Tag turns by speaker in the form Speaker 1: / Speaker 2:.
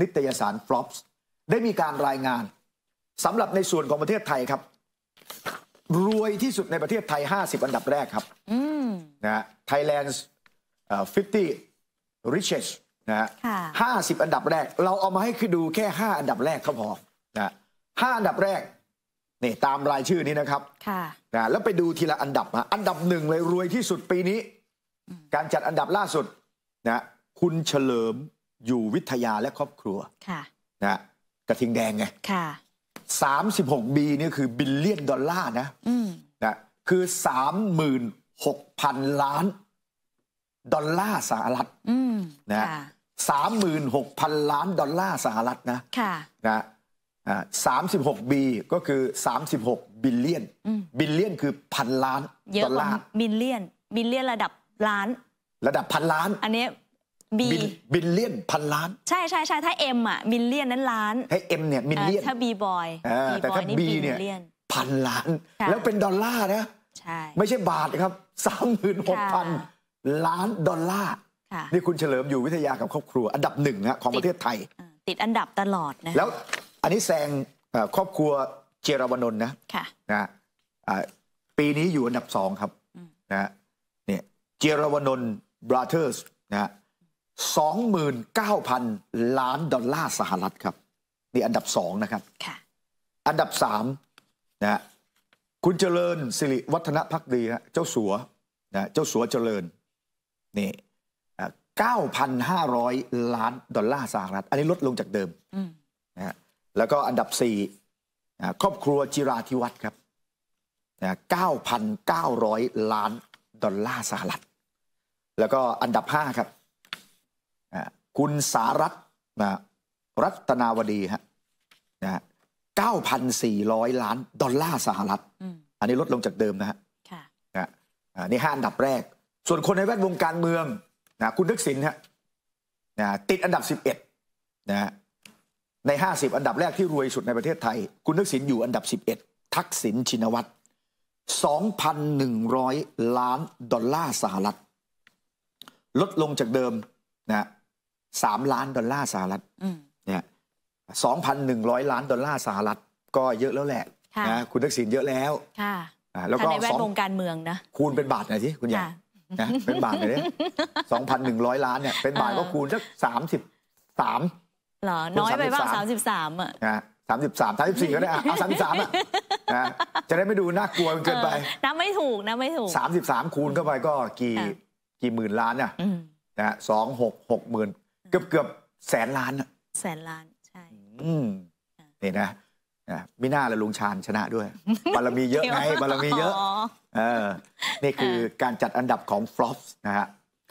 Speaker 1: นิตยสารฟลอปส์ได้มีการรายงานสำหรับในส่วนของประเทศไทยครับ รวยที่สุดในประเทศไทย 50 อันดับแรกครับนะฮะ t h a i l a ฟิฟ50 r i c h e s สนะฮะห้าสิบอันดับแรก เราเอามาให้คือดูแค่ห้าอันดับแรกก็พอนะห้าอันดับแรก นี่ ตามรายชื่อนี้นะครับค่ะนะแล้วไปดูทีละอันดับฮะอันดับหนึ่งเลยรวยที่สุดปีนี้ การจัดอันดับล่าสุดนะคุณเฉลิมอยู่วิทยาและครอบครัว ค่ะ นะกระทิงแดงไง ค่ะสามสิบหกบีนี่คือ บิลเลียน ดอลลาร์นะนะ คือสามหมื่นหกพันล้าน ดอลลาร์สหรัฐนะสามหมื่นหกพันล้าน ดอลลาร์สหรัฐนะ ค่ะ นะสามสิบหกบีก็คือสามสิบหกบิลเลียน บิลเลียนคือพันล้านดอลลาร์บิลเลียน บิลเลียนระดับล้าน ระดับพันล้าน อันนี้ B บิลเลียนพันล้าน ใช่ใช่ใช่ถ้า M อ่ะมิลเลียนนั้นล้านถ้ M เนี่ยมิลเลียนถ้า B บอยแต่ถ้า B เนี่ยพันล้าน แล้วเป็นดอลลาร์นะ ใช่ ไม่ใช่บาทนะครับสามหมื่นหกพันล้านดอลลาร์นี่คุณเฉลิมอยู่วิทยากับครอบครัว อันดับหนึ่งของประเทศไทย ติดอันดับตลอดนะ แล้ว อันนี้แซงครอบครัวเจรวนนะ์นะนะปีนี้อยู่อันดับสองครับนะเนี่ยเจรวนน์บราเธอร์สนะ29,000 ล้านดอลลาร์สหรัฐครับนี่อันดับสองนะครับ อันดับสามนะคุณเจริญสิริวัฒนพักดีฮะเจ้าสัวนะเจ้าสัวเจริญนี่9,500 ล้านดอลลาร์สหรัฐอันนี้ลดลงจากเดิมนะฮะแล้วก็อันดับสี่ครอบครัวจิราธิวัฒน์ครับนะ9,900ล้านดอลลาร์สหรัฐแล้วก็อันดับห้าครับคุณสารัตนะรัตนาวดีฮะนะเก้าพันสี่ร้อยล้าน ดอลลาร์สหรัฐ อันนี้ลดลงจากเดิมนะฮะนะนี่ห้าอันดับแรก ส่วนคนในแวดวงการเมืองนะคุณทักษิณฮะนะติดอันดับสิบเอ็ดนะในห้าสิบอันดับแรกที่รวยสุดในประเทศไทย คุณทักษิณอยู่อันดับสิบเอ็ดทักษิณชินวัตร2,100 ล้าน ดอลลาร์สหรัฐ ลดลงจากเดิมนะสามล้านดอลลาร์สหรัฐเนี่ยสองพันหนึ่งร้อยล้านดอลลาร์สหรัฐก็เยอะแล้วแหละนะคุณทักษิณเยอะแล้วค่ะแล้วก็ในแวดวงการเมือง นะ คูณเป็นบาทหน่อยสิคุณใหญ่นะเป็นบาทหน่อยสองพันหนึ่งร้อยล้านเนี่ยเป็นบาทก็คูณสักสามสิบสามหรอ น้อยไป บ้างสามสิบสามอ่ะสามสิบสามสามสิบสี่ก็ได้อ่ะเอาสามสิบสามอ่ะนะจะได้ไม่ดูน่ากลัวเกินไปนะไม่ถูกนะไม่ถูกสามสิบสามคูณเข้าไปก็กี่กี่หมื่นล้านเนี่ยนะสองหกหกหมื่นเกือบเกือบ แสนล้านอะแสนล้าน ใช่ อืมนี่นะไม่น่าละลุงชานชนะด้วย บารมีเยอะไง บารมีเยอะเออนี่คือการจัดอันดับของฟลอปนะฮะ